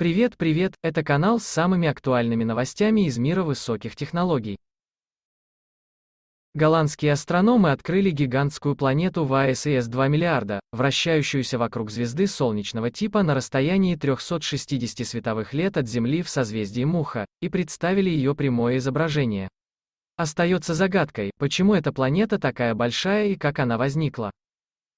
Привет, привет, это канал с самыми актуальными новостями из мира высоких технологий. Голландские астрономы открыли гигантскую планету ВАСС 2 миллиарда, вращающуюся вокруг звезды солнечного типа на расстоянии 360 световых лет от Земли в созвездии Муха, и представили ее прямое изображение. Остается загадкой, почему эта планета такая большая и как она возникла.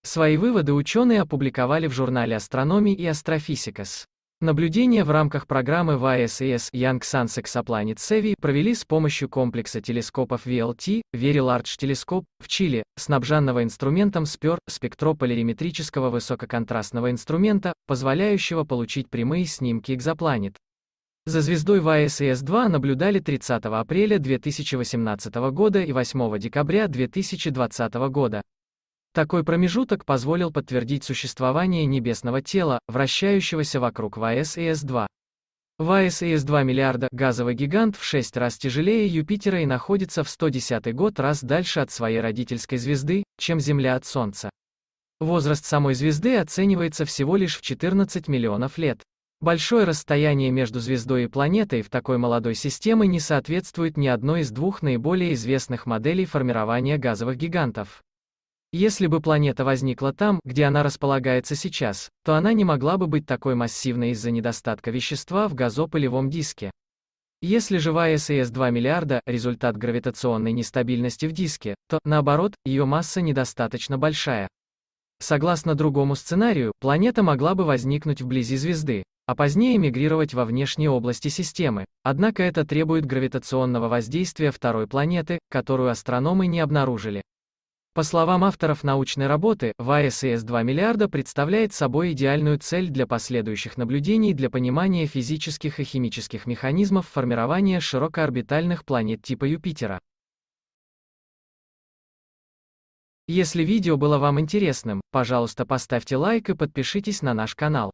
Свои выводы ученые опубликовали в журнале Astronomy и Astrophysics. Наблюдения в рамках программы YSES Young Sun Exoplanet SEVI провели с помощью комплекса телескопов VLT, Very Large Telescope, в Чили, снабженного инструментом SPER, спектрополиметрического высококонтрастного инструмента, позволяющего получить прямые снимки экзопланет. За звездой YSES-2 наблюдали 30 апреля 2018 года и 8 декабря 2020 года. Такой промежуток позволил подтвердить существование небесного тела, вращающегося вокруг ВАЭС и С2. ВАЭС и С2 миллиарда – газовый гигант в 6 раз тяжелее Юпитера и находится в 110 год раз дальше от своей родительской звезды, чем Земля от Солнца. Возраст самой звезды оценивается всего лишь в 14 миллионов лет. Большое расстояние между звездой и планетой в такой молодой системе не соответствует ни одной из двух наиболее известных моделей формирования газовых гигантов. Если бы планета возникла там, где она располагается сейчас, то она не могла бы быть такой массивной из-за недостатка вещества в газопылевом диске. Если же сс 2 миллиарда – результат гравитационной нестабильности в диске, то, наоборот, ее масса недостаточно большая. Согласно другому сценарию, планета могла бы возникнуть вблизи звезды, а позднее мигрировать во внешние области системы. Однако это требует гравитационного воздействия второй планеты, которую астрономы не обнаружили. По словам авторов научной работы, ВАЭС 2 миллиарда представляет собой идеальную цель для последующих наблюдений для понимания физических и химических механизмов формирования широкоорбитальных планет типа Юпитера. Если видео было вам интересным, пожалуйста поставьте лайк и подпишитесь на наш канал.